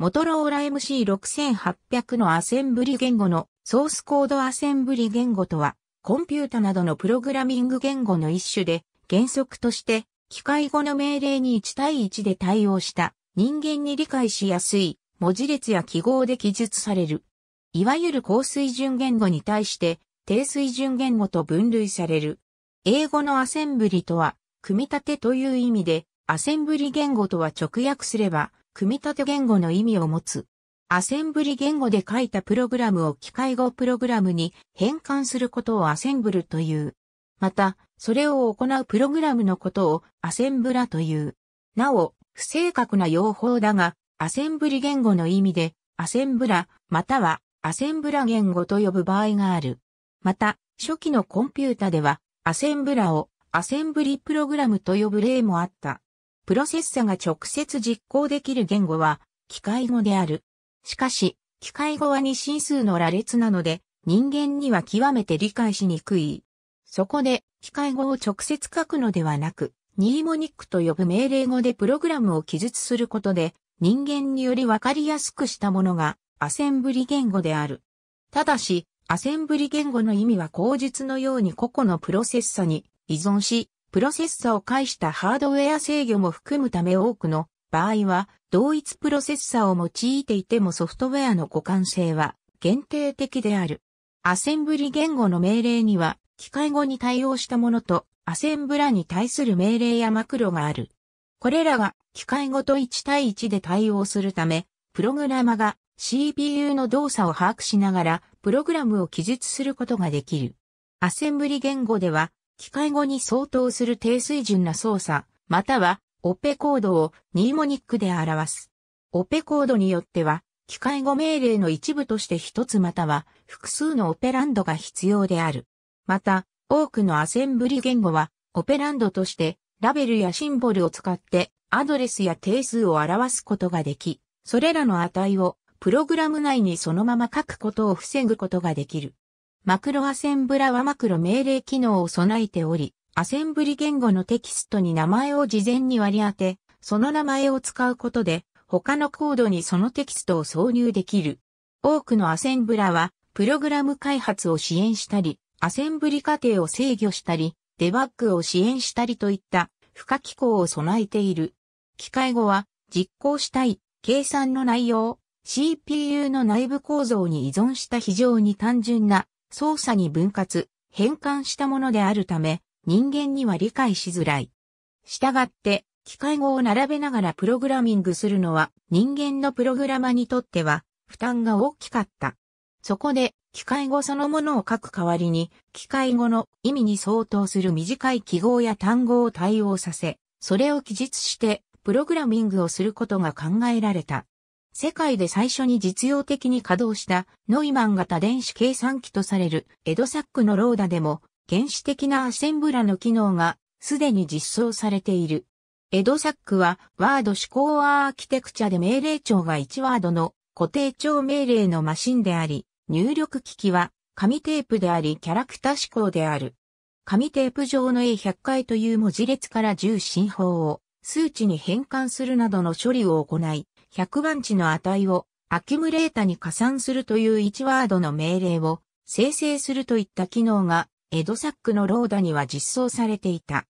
モトローラ MC6800 のアセンブリ言語のソースコードアセンブリ言語とは、コンピュータなどのプログラミング言語の一種で、原則として、機械語の命令に1対1で対応した人間に理解しやすい文字列や記号で記述される。いわゆる高水準言語に対して低水準言語と分類される。英語のアセンブリとは、組み立てという意味で、アセンブリ言語とは直訳すれば、組み立て言語の意味を持つ。アセンブリ言語で書いたプログラムを機械語プログラムに変換することをアセンブルという。また、それを行うプログラムのことをアセンブラという。なお、不正確な用法だが、アセンブリ言語の意味で、アセンブラ、またはアセンブラ言語と呼ぶ場合がある。また、初期のコンピュータでは、アセンブラをアセンブリプログラムと呼ぶ例もあった。プロセッサが直接実行できる言語は、機械語である。しかし、機械語は二進数の羅列なので、人間には極めて理解しにくい。そこで、機械語を直接書くのではなく、ニーモニックと呼ぶ命令語でプログラムを記述することで、人間によりわかりやすくしたものが、アセンブリ言語である。ただし、アセンブリ言語の意味は口述のように個々のプロセッサに依存し、プロセッサを介したハードウェア制御も含むため多くの場合は同一プロセッサを用いていてもソフトウェアの互換性は限定的である。アセンブリ言語の命令には機械語に対応したものとアセンブラに対する命令やマクロがある。これらが機械語と1対1で対応するため、プログラマが CPU の動作を把握しながらプログラムを記述することができる。アセンブリ言語では機械語に相当する低水準な操作、またはオペコードをニーモニックで表す。オペコードによっては、機械語命令の一部として一つまたは複数のオペランドが必要である。また、多くのアセンブリ言語は、オペランドとしてラベルやシンボルを使ってアドレスや定数を表すことができ、それらの値をプログラム内にそのまま書くことを防ぐことができる。マクロアセンブラはマクロ命令機能を備えており、アセンブリ言語のテキストに名前を事前に割り当て、その名前を使うことで、他のコードにそのテキストを挿入できる。多くのアセンブラは、プログラム開発を支援したり、アセンブリ過程を制御したり、デバッグを支援したりといった付加機構を備えている。機械語は、実行したい、計算の内容、CPU の内部構造に依存した非常に単純な操作に分割、変換したものであるため、人間には理解しづらい。したがって、機械語を並べながらプログラミングするのは人間のプログラマにとっては負担が大きかった。そこで、機械語そのものを書く代わりに、機械語の意味に相当する短い記号や単語を対応させ、それを記述して、プログラミングをすることが考えられた。世界で最初に実用的に稼働したノイマン型電子計算機とされるエドサックのローダでも原始的なアセンブラの機能がすでに実装されている。エドサックはワード指向アーキテクチャで命令帳が1ワードの固定帳命令のマシンであり、入力機器は紙テープでありキャラクター指向である。紙テープ上の A100 回という文字列から10進法を数値に変換するなどの処理を行い、100番地の値をアキュムレータに加算するという1ワードの命令を生成するといった機能がエドサックのローダには実装されていた。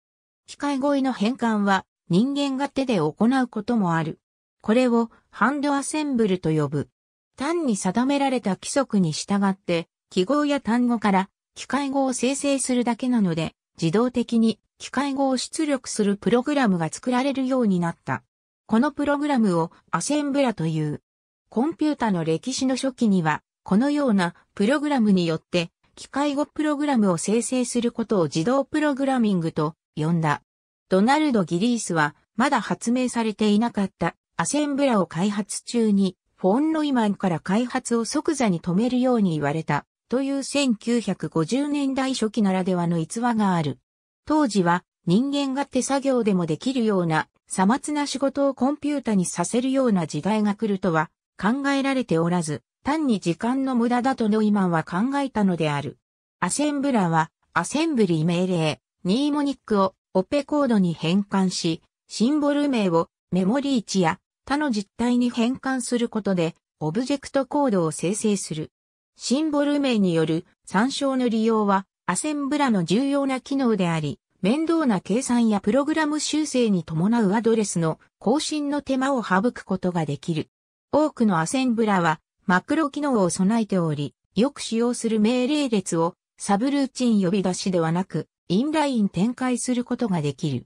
機械語彙の変換は人間が手で行うこともある。これをハンドアセンブルと呼ぶ。単に定められた規則に従って記号や単語から機械語を生成するだけなので自動的に機械語を出力するプログラムが作られるようになった。このプログラムをアセンブラという。コンピュータの歴史の初期には、このようなプログラムによって機械語プログラムを生成することを自動プログラミングと呼んだ。ドナルド・ギリースはまだ発明されていなかったアセンブラを開発中にフォン・ロイマンから開発を即座に止めるように言われたという1950年代初期ならではの逸話がある。当時は人間が手作業でもできるようなさまつな仕事をコンピュータにさせるような時代が来るとは考えられておらず、単に時間の無駄だとノイマンは考えたのである。アセンブラは、アセンブリ命令、ニーモニックをオペコードに変換し、シンボル名をメモリー値や他の実体に変換することで、オブジェクトコードを生成する。シンボル名による参照の利用は、アセンブラの重要な機能であり、面倒な計算やプログラム修正に伴うアドレスの更新の手間を省くことができる。多くのアセンブラはマクロ機能を備えており、よく使用する命令列をサブルーチン呼び出しではなく、インライン展開することができる。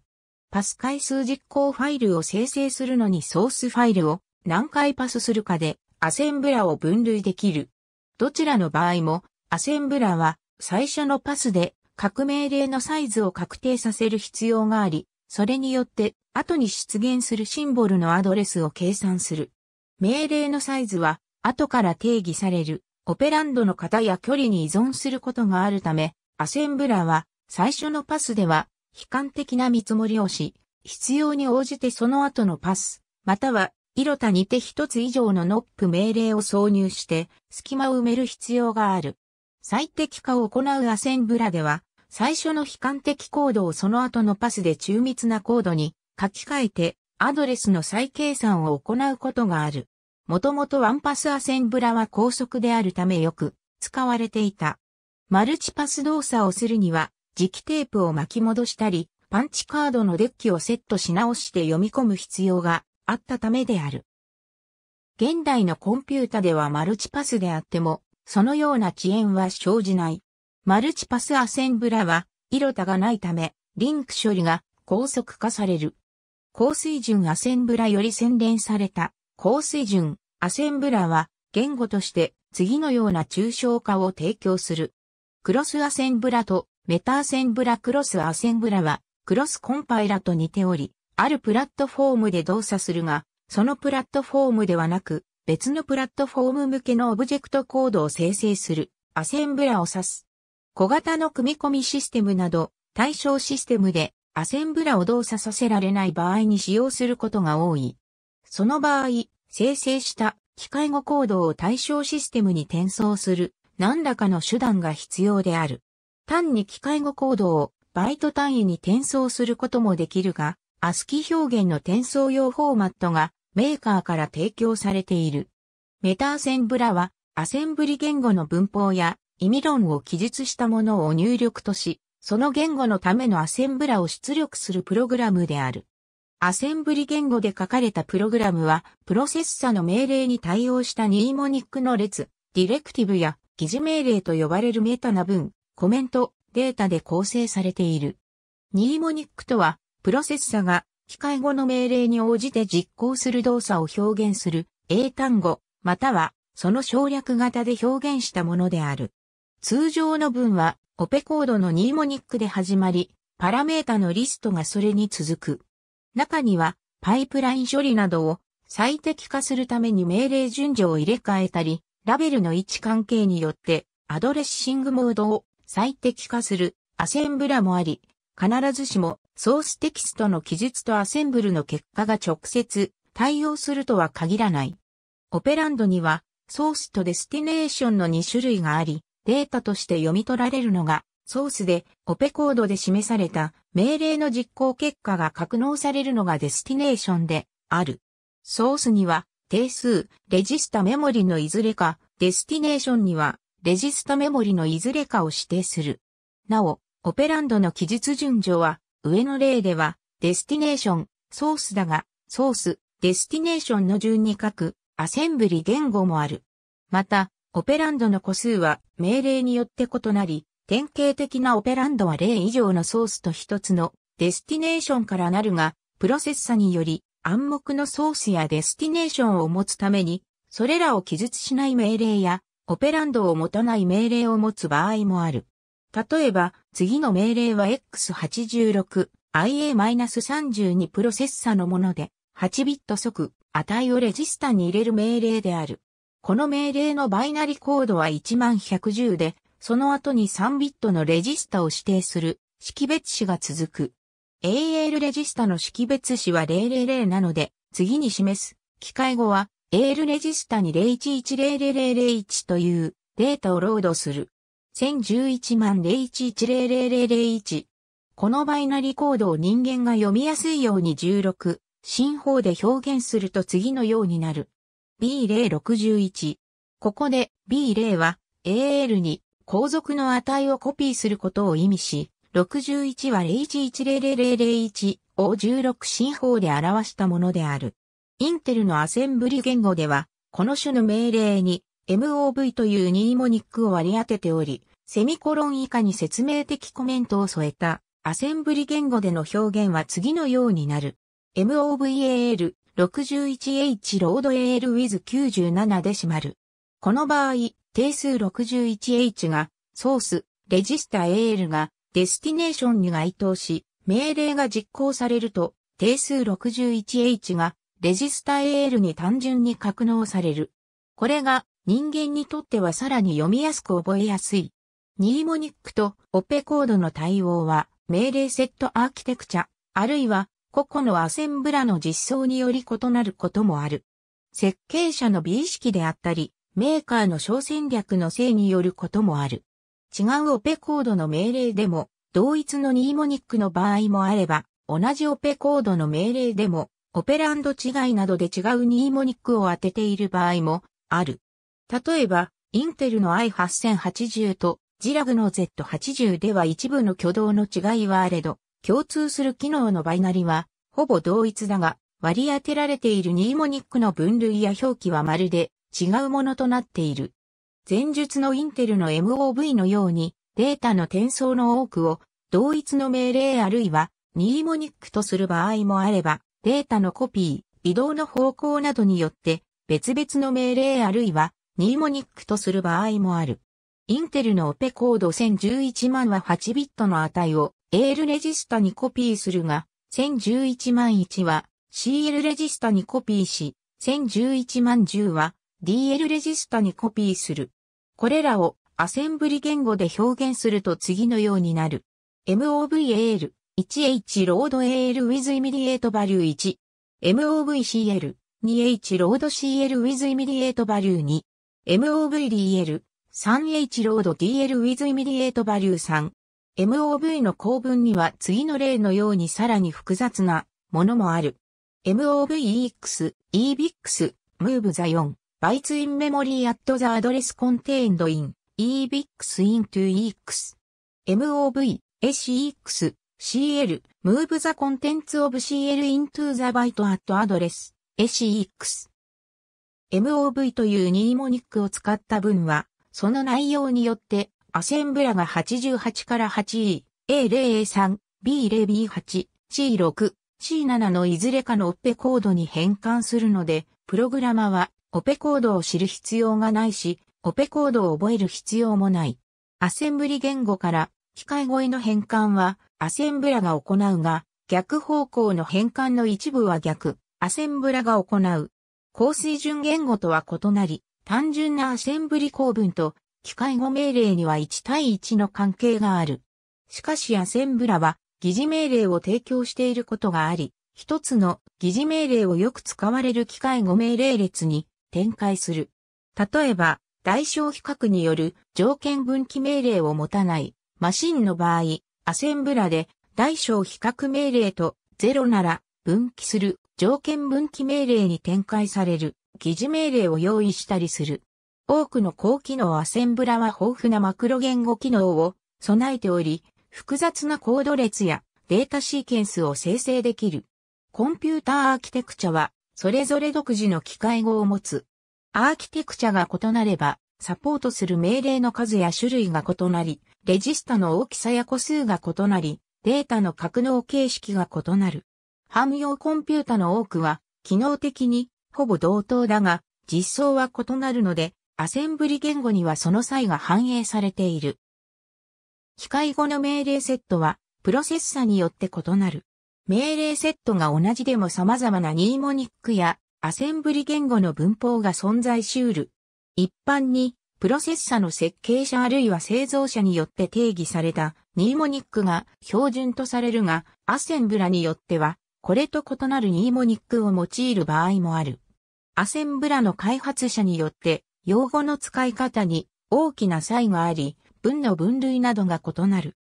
パス回数実行ファイルを生成するのにソースファイルを何回パスするかでアセンブラを分類できる。どちらの場合もアセンブラは最初のパスで各命令のサイズを確定させる必要があり、それによって後に出現するシンボルのアドレスを計算する。命令のサイズは後から定義されるオペランドの型や距離に依存することがあるため、アセンブラは最初のパスでは悲観的な見積もりをし、必要に応じてその後のパス、または色他にて一つ以上のノップ命令を挿入して隙間を埋める必要がある。最適化を行うアセンブラでは最初の悲観的コードをその後のパスで中密なコードに書き換えてアドレスの再計算を行うことがある。もともとワンパスアセンブラは高速であるためよく使われていた。マルチパス動作をするには磁気テープを巻き戻したり、パンチカードのデッキをセットし直して読み込む必要があったためである。現代のコンピュータではマルチパスであっても、そのような遅延は生じない。マルチパスアセンブラは、色多がないため、リンク処理が高速化される。高水準アセンブラより洗練された高水準アセンブラは言語として次のような抽象化を提供する。クロスアセンブラとメタアセンブラクロスアセンブラはクロスコンパイラと似ており、あるプラットフォームで動作するが、そのプラットフォームではなく別のプラットフォーム向けのオブジェクトコードを生成するアセンブラを指す。小型の組み込みシステムなど対象システムでアセンブラを動作させられない場合に使用することが多い。その場合、生成した機械語コードを対象システムに転送する何らかの手段が必要である。単に機械語コードをバイト単位に転送することもできるが、ASCII 表現の転送用フォーマットがメーカーから提供されている。メタアセンブラはアセンブリ言語の文法や意味論を記述したものを入力とし、その言語のためのアセンブラを出力するプログラムである。アセンブリ言語で書かれたプログラムは、プロセッサの命令に対応したニーモニックの列、ディレクティブや疑似命令と呼ばれるメタな文、コメント、データで構成されている。ニーモニックとは、プロセッサが機械語の命令に応じて実行する動作を表現する英単語、またはその省略型で表現したものである。通常の文は、オペコードのニーモニックで始まり、パラメータのリストがそれに続く。中には、パイプライン処理などを最適化するために命令順序を入れ替えたり、ラベルの位置関係によってアドレッシングモードを最適化するアセンブラもあり、必ずしもソーステキストの記述とアセンブルの結果が直接対応するとは限らない。オペランドにはソースとデスティネーションの2種類があり、データとして読み取られるのが、ソースで、オペコードで示された命令の実行結果が格納されるのがデスティネーションである。ソースには定数、レジスタメモリのいずれか、デスティネーションにはレジスタメモリのいずれかを指定する。なお、オペランドの記述順序は、上の例では、デスティネーション、ソースだが、ソース、デスティネーションの順に書く、アセンブリ言語もある。また、オペランドの個数は命令によって異なり、典型的なオペランドは例以上のソースと一つのデスティネーションからなるが、プロセッサにより暗黙のソースやデスティネーションを持つために、それらを記述しない命令や、オペランドを持たない命令を持つ場合もある。例えば、次の命令は X86、IA-32 プロセッサのもので、8ビット即、値をレジスタに入れる命令である。この命令のバイナリコードは1 1 1 0で、その後に3ビットのレジスタを指定する識別子が続く。AL レジスタの識別子は000なので、次に示す機械語は AL レジスタに0110001というデータをロードする。1011万0110001。このバイナリコードを人間が読みやすいように16、進法で表現すると次のようになる。B061。ここで B0 は AL に後続の値をコピーすることを意味し、61は01100001を16進法で表したものである。インテルのアセンブリ言語では、この種の命令に MOV というニーモニックを割り当てており、セミコロン以下に説明的コメントを添えたアセンブリ言語での表現は次のようになる。MOVAL 61H ロード AL with 97デシマル。この場合、定数 61H がソース、レジスタ AL がデスティネーションに該当し、命令が実行されると、定数 61H がレジスタ AL に単純に格納される。これが人間にとってはさらに読みやすく覚えやすい。ニーモニックとオペコードの対応は命令セットアーキテクチャ、あるいは個々のアセンブラの実装により異なることもある。設計者の美意識であったり、メーカーの小戦略のせいによることもある。違うオペコードの命令でも、同一のニーモニックの場合もあれば、同じオペコードの命令でも、オペランド違いなどで違うニーモニックを当てている場合もある。例えば、インテルの i8080 とジラグの Z80 では一部の挙動の違いはあれど、共通する機能のバイナリは、ほぼ同一だが、割り当てられているニーモニックの分類や表記はまるで違うものとなっている。前述のインテルの MOV のように、データの転送の多くを同一の命令あるいはニーモニックとする場合もあれば、データのコピー、移動の方向などによって別々の命令あるいはニーモニックとする場合もある。インテルのオペコード1011万は8ビットの値をエールレジスタにコピーするが、1011万1は CL レジスタにコピーし、1011万10は DL レジスタにコピーする。これらをアセンブリ言語で表現すると次のようになる。MOVAL 1H ロード AL with immediate value 1 MOVCL 2H ロード CL with immediate value 2 MOVDL 3H ロード DL with immediate value 3 MOV の構文には次の例のようにさらに複雑なものもある。MOVEX、EBIX、Move the Yon, Bytes in Memory at the address contained in EBIX into EX。MOV、SEX、CL、Move the contents of CL into the byte at address SEX。MOV というニーモニックを使った文は、その内容によってアセンブラが88から8位、A0A3、B0B8、C6、C7 のいずれかのオペコードに変換するので、プログラマはオペコードを知る必要がないし、オペコードを覚える必要もない。アセンブリ言語から機械語への変換はアセンブラが行うが、逆方向の変換の一部は逆、アセンブラが行う。高水準言語とは異なり、単純なアセンブリ構文と機械語命令には1対1の関係がある。しかしアセンブラは疑似命令を提供していることがあり、一つの疑似命令をよく使われる機械語命令列に展開する。例えば、代償比較による条件分岐命令を持たないマシンの場合、アセンブラで代償比較命令と0なら分岐する条件分岐命令に展開される疑似命令を用意したりする。多くの高機能アセンブラは豊富なマクロ言語機能を備えており、複雑なコード列やデータシーケンスを生成できる。コンピューターアーキテクチャは、それぞれ独自の機械語を持つ。アーキテクチャが異なれば、サポートする命令の数や種類が異なり、レジスタの大きさや個数が異なり、データの格納形式が異なる。汎用コンピュータの多くは、機能的にほぼ同等だが、実装は異なるので、アセンブリ言語にはその際が反映されている。機械語の命令セットは、プロセッサによって異なる。命令セットが同じでも様々なニーモニックやアセンブリ言語の文法が存在し得る。一般に、プロセッサの設計者あるいは製造者によって定義されたニーモニックが標準とされるが、アセンブラによっては、これと異なるニーモニックを用いる場合もある。アセンブラの開発者によって用語の使い方に大きな差異があり、文の分類などが異なる。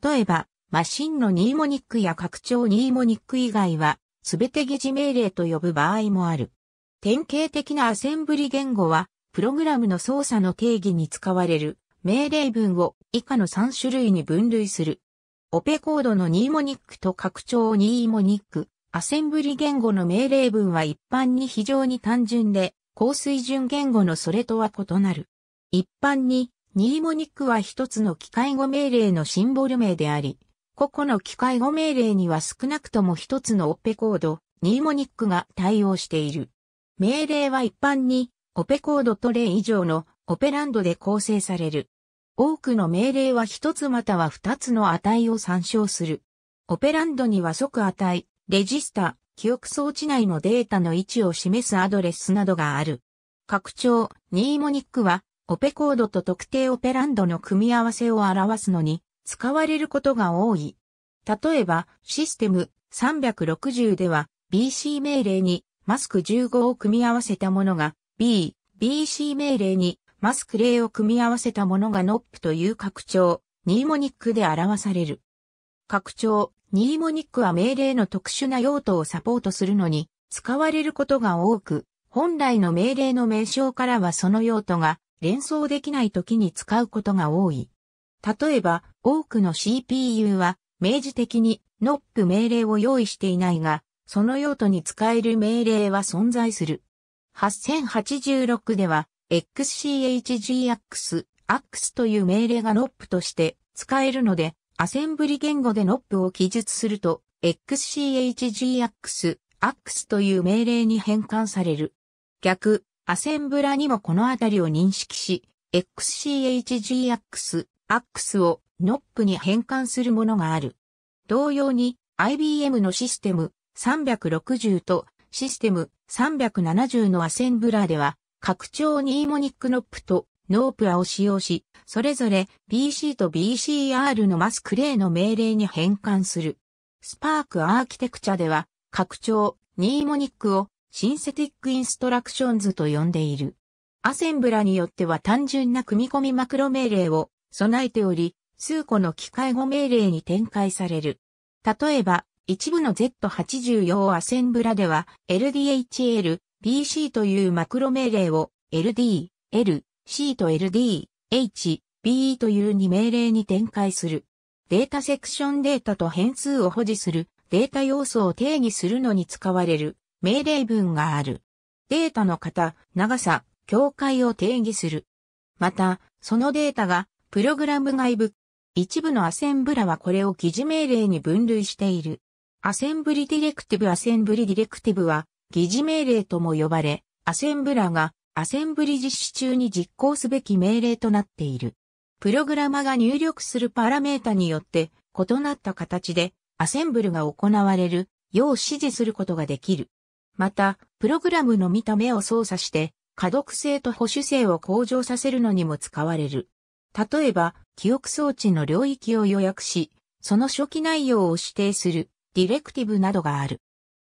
例えば、マシンのニーモニックや拡張ニーモニック以外は、すべて疑似命令と呼ぶ場合もある。典型的なアセンブリ言語は、プログラムの操作の定義に使われる命令文を以下の3種類に分類する。オペコードのニーモニックと拡張ニーモニック、アセンブリ言語の命令文は一般に非常に単純で、高水準言語のそれとは異なる。一般に、ニーモニックは一つの機械語命令のシンボル名であり、個々の機械語命令には少なくとも一つのオペコード、ニーモニックが対応している。命令は一般に、オペコードと例以上のオペランドで構成される。多くの命令は一つまたは二つの値を参照する。オペランドには即値、レジスタ、記憶装置内のデータの位置を示すアドレスなどがある。拡張、ニーモニックは、オペコードと特定オペランドの組み合わせを表すのに、使われることが多い。例えば、システム360では、BC 命令にマスク15を組み合わせたものが B、BC 命令にマスク0を組み合わせたものが NOP という拡張、ニーモニックで表される。拡張、ニーモニックは命令の特殊な用途をサポートするのに使われることが多く、本来の命令の名称からはその用途が連想できない時に使うことが多い。例えば、多くの CPU は明示的に NOP 命令を用意していないが、その用途に使える命令は存在する。8086では XCHGX、AX という命令が NOP として使えるので、アセンブリ言語で NOP を記述すると、XCHGX、AX という命令に変換される。逆、アセンブラにもこのあたりを認識し、XCHGX、AX を NOP に変換するものがある。同様に、IBM のシステム360とシステム370のアセンブラでは、拡張ニーモニックノップとノープアを使用し、それぞれ BC と BCR のマスクレの命令に変換する。スパークアーキテクチャでは、拡張、ニーモニックをシンセティックインストラクションズと呼んでいる。アセンブラによっては単純な組み込みマクロ命令を備えており、数個の機械語命令に展開される。例えば、一部の Z80 用アセンブラでは LDHL、BC というマクロ命令を LD、L、C と LD、H、BE という2命令に展開する。データセクションデータと変数を保持するデータ要素を定義するのに使われる命令文がある。データの型、長さ、境界を定義する。また、そのデータがプログラム外部。一部のアセンブラはこれを疑似命令に分類している。アセンブリディレクティブアセンブリディレクティブは疑似命令とも呼ばれ、アセンブラがアセンブリ実施中に実行すべき命令となっている。プログラマが入力するパラメータによって異なった形でアセンブルが行われるよう指示することができる。また、プログラムの見た目を操作して可読性と保守性を向上させるのにも使われる。例えば、記憶装置の領域を予約し、その初期内容を指定するディレクティブなどがある。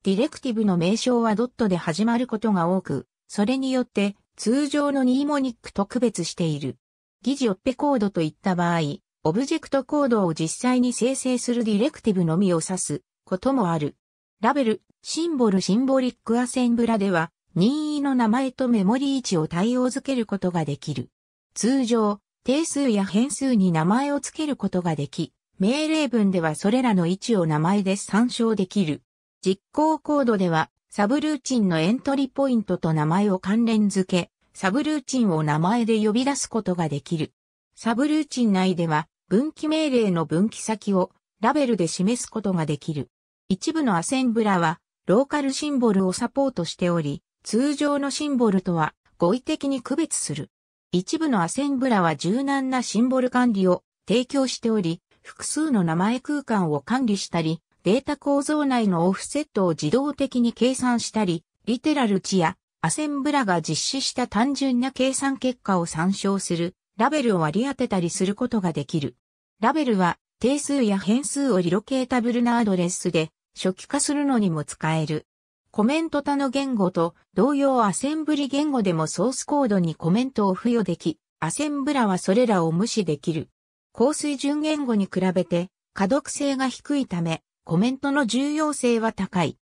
ディレクティブの名称はドットで始まることが多く、それによって通常のニーモニックと区別している。疑似オッペコードといった場合、オブジェクトコードを実際に生成するディレクティブのみを指すこともある。ラベル、シンボルシンボリックアセンブラでは、任意の名前とメモリー置を対応づけることができる。通常、定数や変数に名前を付けることができ、命令文ではそれらの位置を名前で参照できる。実行コードではサブルーチンのエントリーポイントと名前を関連付け、サブルーチンを名前で呼び出すことができる。サブルーチン内では、分岐命令の分岐先をラベルで示すことができる。一部のアセンブラは、ローカルシンボルをサポートしており、通常のシンボルとは語彙的に区別する。一部のアセンブラは柔軟なシンボル管理を提供しており、複数の名前空間を管理したり、データ構造内のオフセットを自動的に計算したり、リテラル値やアセンブラが実施した単純な計算結果を参照する、ラベルを割り当てたりすることができる。ラベルは定数や変数をリロケータブルなアドレスで初期化するのにも使える。コメント他の言語と同様アセンブリ言語でもソースコードにコメントを付与でき、アセンブラはそれらを無視できる。高水準言語に比べて可読性が低いため、コメントの重要性は高い。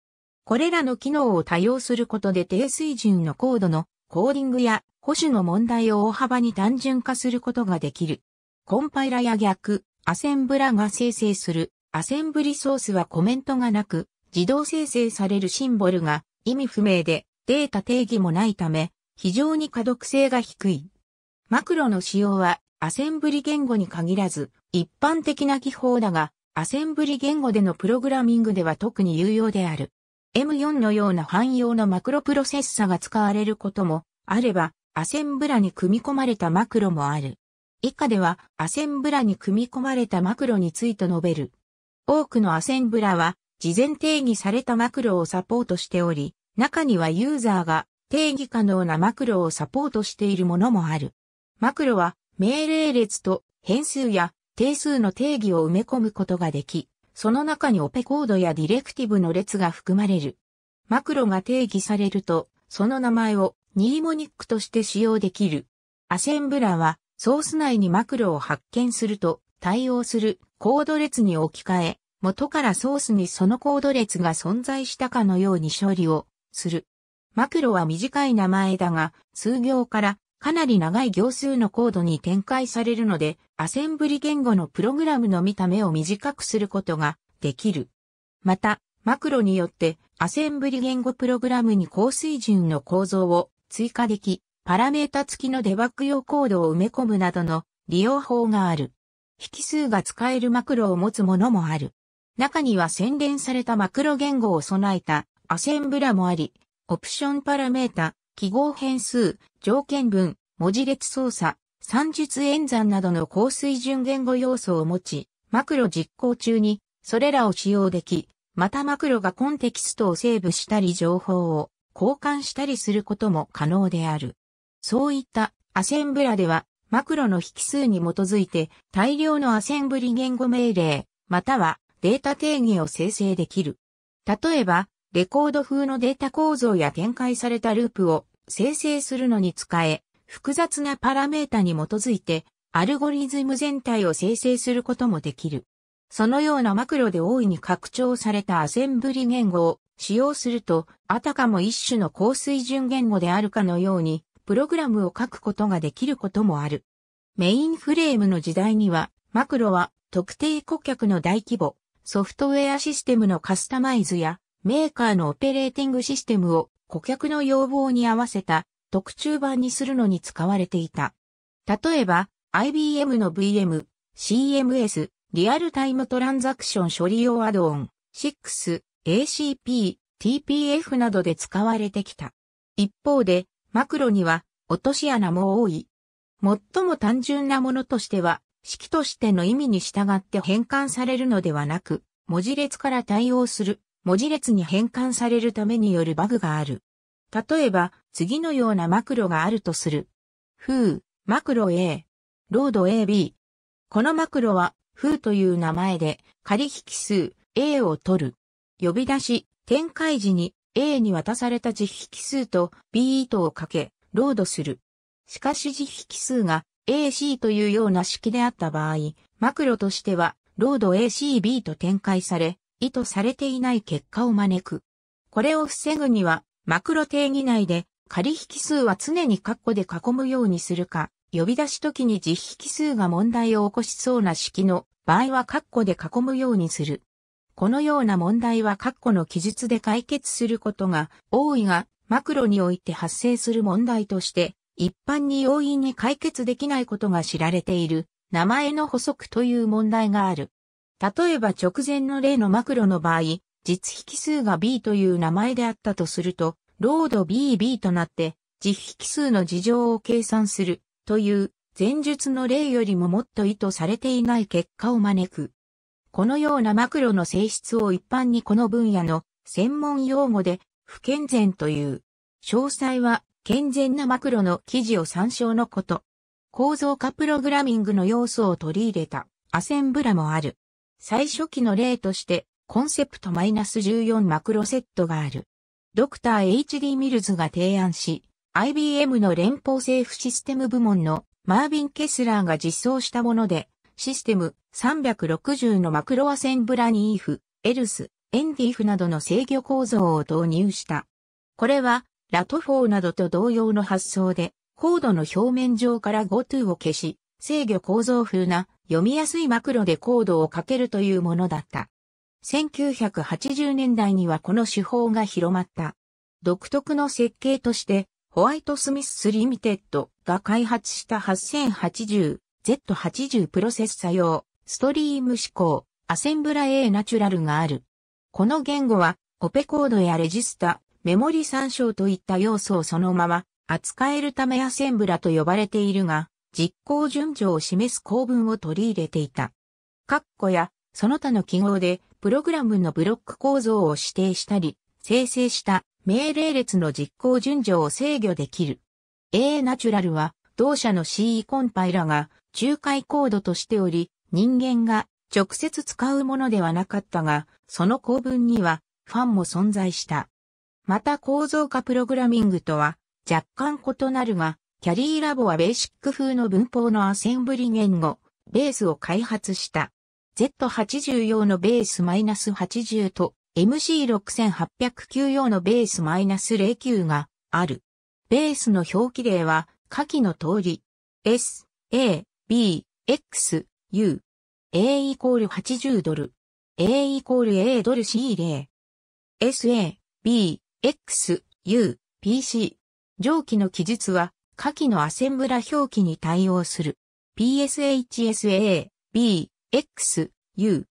これらの機能を多用することで低水準のコードのコーディングや保守の問題を大幅に単純化することができる。コンパイラや逆、アセンブラが生成するアセンブリソースはコメントがなく自動生成されるシンボルが意味不明でデータ定義もないため非常に可読性が低い。マクロの使用はアセンブリ言語に限らず一般的な技法だがアセンブリ言語でのプログラミングでは特に有用である。M4 のような汎用のマクロプロセッサが使われることもあれば、アセンブラに組み込まれたマクロもある。以下では、アセンブラに組み込まれたマクロについて述べる。多くのアセンブラは、事前定義されたマクロをサポートしており、中にはユーザーが定義可能なマクロをサポートしているものもある。マクロは、命令列と変数や定数の定義を埋め込むことができ、その中にオペコードやディレクティブの列が含まれる。マクロが定義されると、その名前をニーモニックとして使用できる。アセンブラはソース内にマクロを発見すると対応するコード列に置き換え、元からソースにそのコード列が存在したかのように処理をする。マクロは短い名前だが、数行からかなり長い行数のコードに展開されるので、アセンブリ言語のプログラムの見た目を短くすることができる。また、マクロによって、アセンブリ言語プログラムに高水準の構造を追加でき、パラメータ付きのデバッグ用コードを埋め込むなどの利用法がある。引数が使えるマクロを持つものもある。中には洗練されたマクロ言語を備えたアセンブラもあり、オプションパラメータ、記号変数、条件文、文字列操作、算術演算などの高水準言語要素を持ち、マクロ実行中にそれらを使用でき、またマクロがコンテキストをセーブしたり情報を交換したりすることも可能である。そういったアセンブラでは、マクロの引数に基づいて大量のアセンブリ言語命令、またはデータ定義を生成できる。例えば、レコード風のデータ構造や展開されたループを生成するのに使え、複雑なパラメータに基づいて、アルゴリズム全体を生成することもできる。そのようなマクロで大いに拡張されたアセンブリ言語を使用すると、あたかも一種の高水準言語であるかのように、プログラムを書くことができることもある。メインフレームの時代には、マクロは特定顧客の大規模、ソフトウェアシステムのカスタマイズや、メーカーのオペレーティングシステムを顧客の要望に合わせた特注版にするのに使われていた。例えば、IBM の VM、CMS、リアルタイムトランザクション処理用アドオン、6、ACP、TPF などで使われてきた。一方で、マクロには落とし穴も多い。最も単純なものとしては、式としての意味に従って変換されるのではなく、文字列から対応する、文字列に変換されるためによるバグがある。例えば、次のようなマクロがあるとする。風、マクロ A、ロード AB。このマクロは、風という名前で、仮引数 A を取る。呼び出し、展開時に A に渡された実引数と B 糸をかけ、ロードする。しかし実引数が AC というような式であった場合、マクロとしては、ロード ACB と展開され、意図されていない結果を招く。これを防ぐには、マクロ定義内で仮引数は常に括弧で囲むようにするか、呼び出し時に実引数が問題を起こしそうな式の場合は括弧で囲むようにする。このような問題は括弧の記述で解決することが多いが、マクロにおいて発生する問題として、一般に容易に解決できないことが知られている、名前の補足という問題がある。例えば直前の例のマクロの場合、実引数が B という名前であったとすると、ロード BB となって、実引数の事情を計算する、という、前述の例よりももっと意図されていない結果を招く。このようなマクロの性質を一般にこの分野の専門用語で不健全という。詳細は健全なマクロの記事を参照のこと。構造化プログラミングの要素を取り入れたアセンブラもある。最初期の例としてコンセプト -14 マクロセットがある。ドクター H.D. ミルズが提案し、IBM の連邦政府システム部門のマービン・ケスラーが実装したもので、システム360のマクロアセンブラニーフ、エルス、エンディーフなどの制御構造を導入した。これは、ラトフォーなどと同様の発想で、コードの表面上から g o ゥを消し、制御構造風な読みやすいマクロでコードをかけるというものだった。1980年代にはこの手法が広まった。独特の設計として、ホワイトスミススリミテッドが開発した 8080Z80 プロセッサ用、ストリーム指向、アセンブラ A ナチュラルがある。この言語は、オペコードやレジスタ、メモリ参照といった要素をそのまま扱えるためアセンブラと呼ばれているが、実行順序を示す構文を取り入れていた。カッコやその他の記号でプログラムのブロック構造を指定したり、生成した命令列の実行順序を制御できる。A ナチュラルは同社の CE コンパイラが仲介コードとしており、人間が直接使うものではなかったが、その構文にはファンも存在した。また構造化プログラミングとは若干異なるが、キャリーラボはベーシック風の文法のアセンブリ言語、ベースを開発した。Z80 用のベース -80 と MC6809 用のベース -09 がある。ベースの表記例は下記の通り S、A、B、X、U。A イコール80ドル。A イコール A ドル C 例。SA、B、X、U、PC。上記の記述は下記のアセンブラ表記に対応する。PSHSA、B、X、U、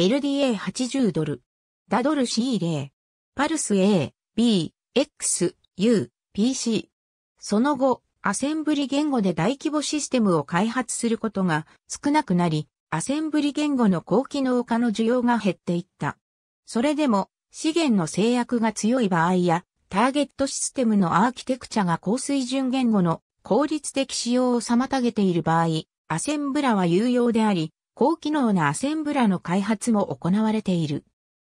LDA80 ドル、ダドル C 0パルス A、B、X、U、PC。その後、アセンブリ言語で大規模システムを開発することが少なくなり、アセンブリ言語の高機能化の需要が減っていった。それでも、資源の制約が強い場合や、ターゲットシステムのアーキテクチャが高水準言語の効率的使用を妨げている場合、アセンブラは有用であり、高機能なアセンブラの開発も行われている。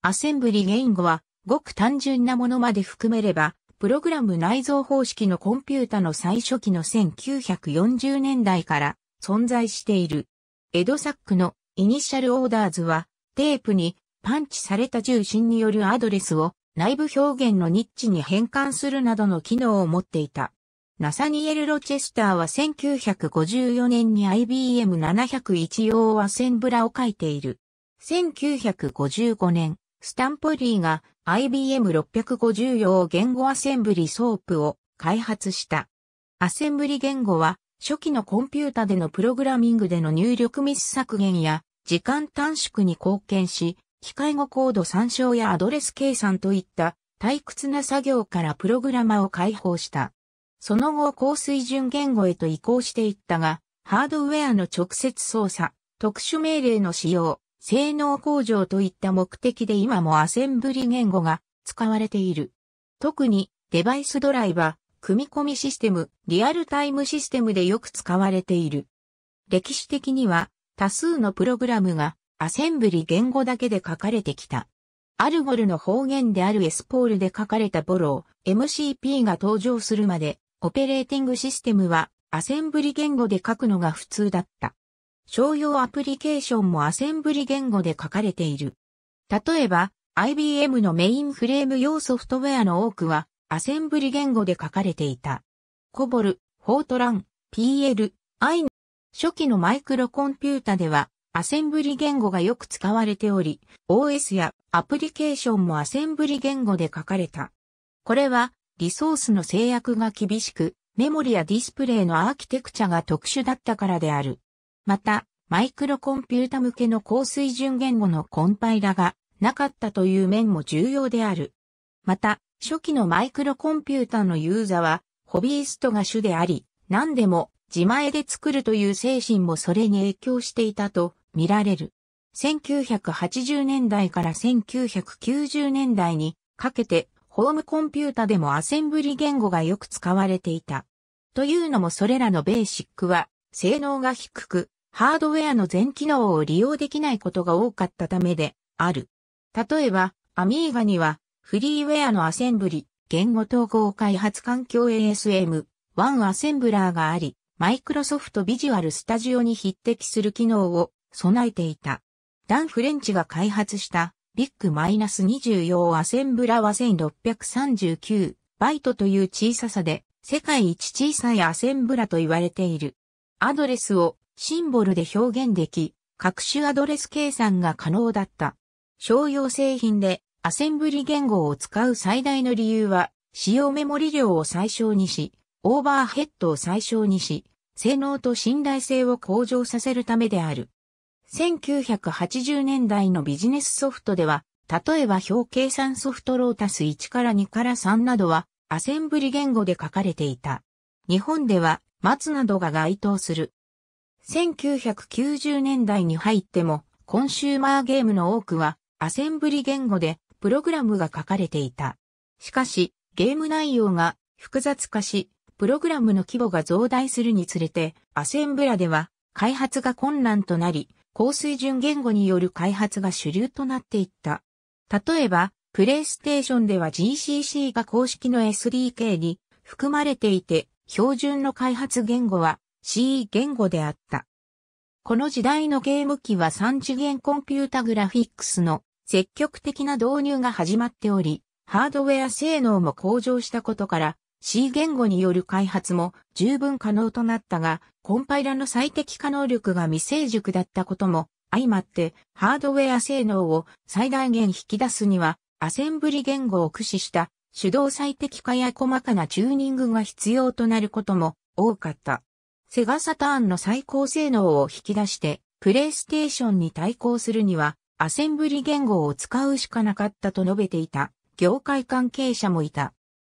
アセンブリ言語は、ごく単純なものまで含めれば、プログラム内蔵方式のコンピュータの最初期の1940年代から存在している。エドサックのイニシャルオーダーズは、テープにパンチされた重心によるアドレスを内部表現のニッチに変換するなどの機能を持っていた。ナサニエル・ロチェスターは1954年に IBM701 用アセンブラを書いている。1955年、スタンポリーが IBM650 用言語アセンブリソープを開発した。アセンブリ言語は初期のコンピュータでのプログラミングでの入力ミス削減や時間短縮に貢献し、機械語コード参照やアドレス計算といった退屈な作業からプログラマを解放した。その後高水準言語へと移行していったが、ハードウェアの直接操作、特殊命令の使用、性能向上といった目的で今もアセンブリ言語が使われている。特にデバイスドライバー、組み込みシステム、リアルタイムシステムでよく使われている。歴史的には多数のプログラムがアセンブリ言語だけで書かれてきた。アルゴルの方言であるエスポールで書かれたボロー、MCP が登場するまでオペレーティングシステムはアセンブリ言語で書くのが普通だった。商用アプリケーションもアセンブリ言語で書かれている。例えば、IBM のメインフレーム用ソフトウェアの多くはアセンブリ言語で書かれていた。コボル、フォートラン、PL、I 初期のマイクロコンピュータではアセンブリ言語がよく使われており、OS やアプリケーションもアセンブリ言語で書かれた。これはリソースの制約が厳しく、メモリやディスプレイのアーキテクチャが特殊だったからである。また、マイクロコンピュータ向けの高水準言語のコンパイラがなかったという面も重要である。また、初期のマイクロコンピュータのユーザは、ホビーストが主であり、何でも自前で作るという精神もそれに影響していたと見られる。1980年代から1990年代にかけてホームコンピュータでもアセンブリ言語がよく使われていた。というのもそれらのベーシックは、性能が低く、ハードウェアの全機能を利用できないことが多かったためで、ある。例えば、アミーガには、フリーウェアのアセンブリ、言語統合開発環境 ASM、ワンアセンブラーがあり、マイクロソフトビジュアルスタジオに匹敵する機能を備えていた。ダン・フレンチが開発したビッグマイナス20用アセンブラは1639バイトという小ささで、世界一小さいアセンブラと言われている。アドレスをシンボルで表現でき、各種アドレス計算が可能だった。商用製品でアセンブリ言語を使う最大の理由は、使用メモリ量を最小にし、オーバーヘッドを最小にし、性能と信頼性を向上させるためである。1980年代のビジネスソフトでは、例えば表計算ソフトロータス1から2から3などは、アセンブリ言語で書かれていた。日本では、松などが該当する。1990年代に入っても、コンシューマーゲームの多くは、アセンブリ言語で、プログラムが書かれていた。しかし、ゲーム内容が複雑化し、プログラムの規模が増大するにつれて、アセンブラでは、開発が困難となり、高水準言語による開発が主流となっていった。例えば、プレイステーションでは GCC が公式の SDK に含まれていて、標準の開発言語は C 言語であった。この時代のゲーム機は3次元コンピュータグラフィックスの積極的な導入が始まっており、ハードウェア性能も向上したことから、C 言語による開発も十分可能となったが、コンパイラの最適化能力が未成熟だったことも相まって、ハードウェア性能を最大限引き出すには、アセンブリ言語を駆使した手動最適化や細かなチューニングが必要となることも多かった。セガサターンの最高性能を引き出して、プレイステーションに対抗するには、アセンブリ言語を使うしかなかったと述べていた業界関係者もいた。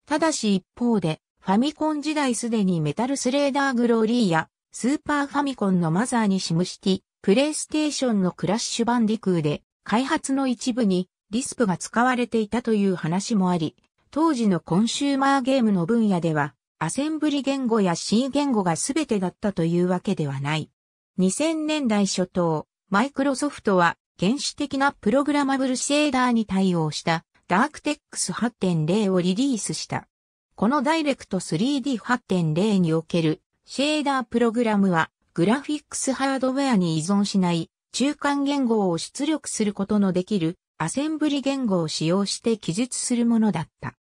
ただし一方で、ファミコン時代すでにメタルスレーダーグローリーや、スーパーファミコンのマザーにシムシティ、プレイステーションのクラッシュバンディクーで、開発の一部にリスプが使われていたという話もあり、当時のコンシューマーゲームの分野では、アセンブリ言語や C 言語が全てだったというわけではない。2000年代初頭、マイクロソフトは原始的なプログラマブルシェーダーに対応したダークテックス8.0をリリースした。このダイレクト 3D8.0 におけるシェーダープログラムはグラフィックスハードウェアに依存しない中間言語を出力することのできるアセンブリ言語を使用して記述するものだった。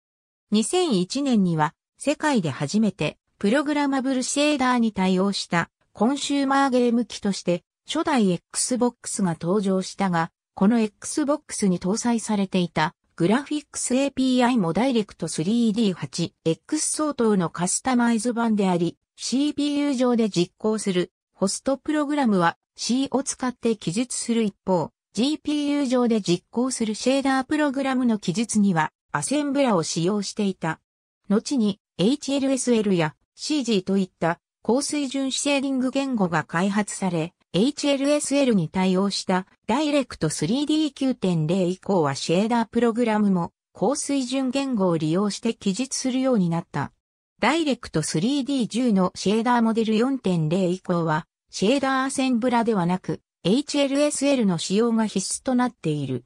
2001年には世界で初めてプログラマブルシェーダーに対応したコンシューマーゲーム機として初代 Xbox が登場したが、この Xbox に搭載されていたグラフィックス API もダイレクト 3D8X 相当のカスタマイズ版であり、CPU 上で実行するホストプログラムは C を使って記述する一方、GPU 上で実行するシェーダープログラムの記述にはアセンブラを使用していた。後に HLSL や CG といった高水準シェーディング言語が開発され、HLSL に対応したダイレクト 3D9.0 以降はシェーダープログラムも高水準言語を利用して記述するようになった。ダイレクト 3D10 のシェーダーモデル4.0以降はシェーダーアセンブラではなく HLSL の使用が必須となっている。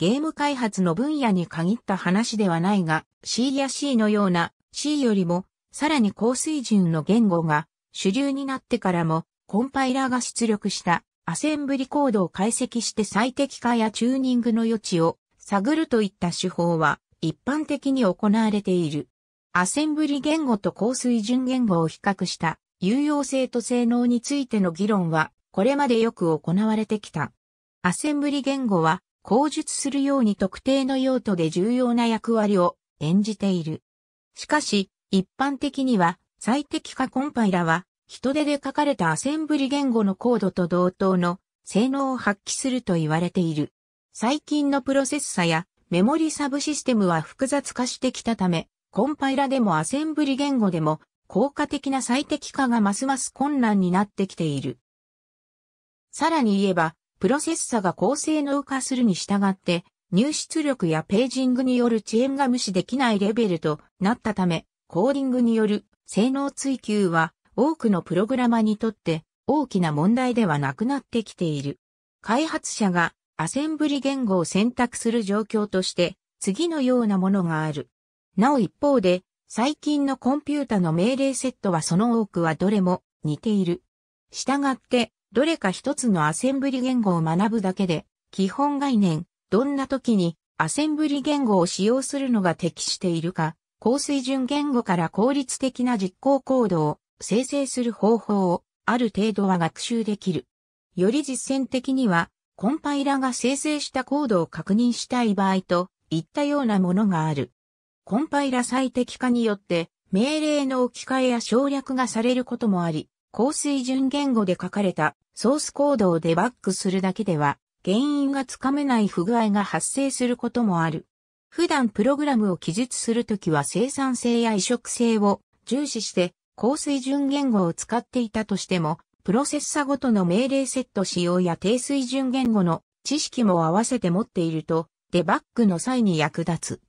ゲーム開発の分野に限った話ではないが C や C のような C よりもさらに高水準の言語が主流になってからもコンパイラーが出力したアセンブリコードを解析して最適化やチューニングの余地を探るといった手法は一般的に行われている。アセンブリ言語と高水準言語を比較した有用性と性能についての議論はこれまでよく行われてきた。アセンブリ言語は口述するように特定の用途で重要な役割を演じている。しかし、一般的には最適化コンパイラは人手で書かれたアセンブリ言語のコードと同等の性能を発揮すると言われている。最近のプロセッサやメモリサブシステムは複雑化してきたため、コンパイラでもアセンブリ言語でも効果的な最適化がますます困難になってきている。さらに言えば、プロセッサが高性能化するに従って、入出力やページングによる遅延が無視できないレベルとなったため、コーディングによる性能追求は多くのプログラマにとって大きな問題ではなくなってきている。開発者がアセンブリ言語を選択する状況として次のようなものがある。なお一方で最近のコンピュータの命令セットはその多くはどれも似ている。したがってどれか一つのアセンブリ言語を学ぶだけで基本概念、どんな時にアセンブリ言語を使用するのが適しているか、高水準言語から効率的な実行行動、生成する方法をある程度は学習できる。より実践的には、コンパイラが生成したコードを確認したい場合といったようなものがある。コンパイラ最適化によって命令の置き換えや省略がされることもあり、高水準言語で書かれたソースコードをデバッグするだけでは原因がつかめない不具合が発生することもある。普段プログラムを記述するときは生産性や移植性を重視して高水準言語を使っていたとしても、プロセッサごとの命令セット使用や低水準言語の知識も合わせて持っていると、デバッグの際に役立つ。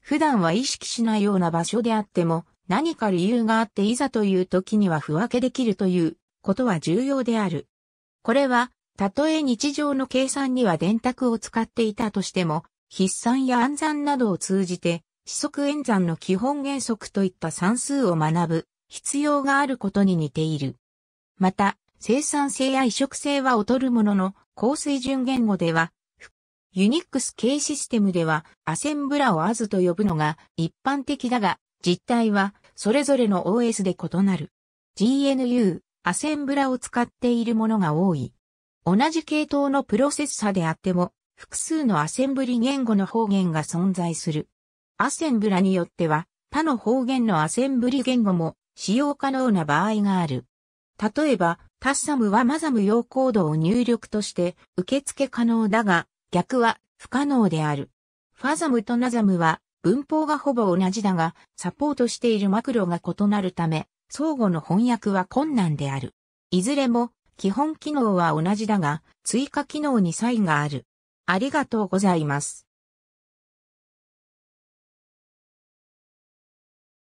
普段は意識しないような場所であっても、何か理由があっていざという時には不分けできるということは重要である。これは、たとえ日常の計算には電卓を使っていたとしても、筆算や暗算などを通じて、四則演算の基本原則といった算数を学ぶ必要があることに似ている。また、生産性や移植性は劣るものの、高水準言語では、ユニックス系システムでは、アセンブラをアズと呼ぶのが一般的だが、実態は、それぞれの OS で異なる。GNU、アセンブラを使っているものが多い。同じ系統のプロセッサであっても、複数のアセンブリ言語の方言が存在する。アセンブラによっては、他の方言のアセンブリ言語も使用可能な場合がある。例えば、タッサムはマザム用コードを入力として受付可能だが、逆は不可能である。ファザムとナザムは文法がほぼ同じだが、サポートしているマクロが異なるため、相互の翻訳は困難である。いずれも、基本機能は同じだが、追加機能に差異がある。ありがとうございます。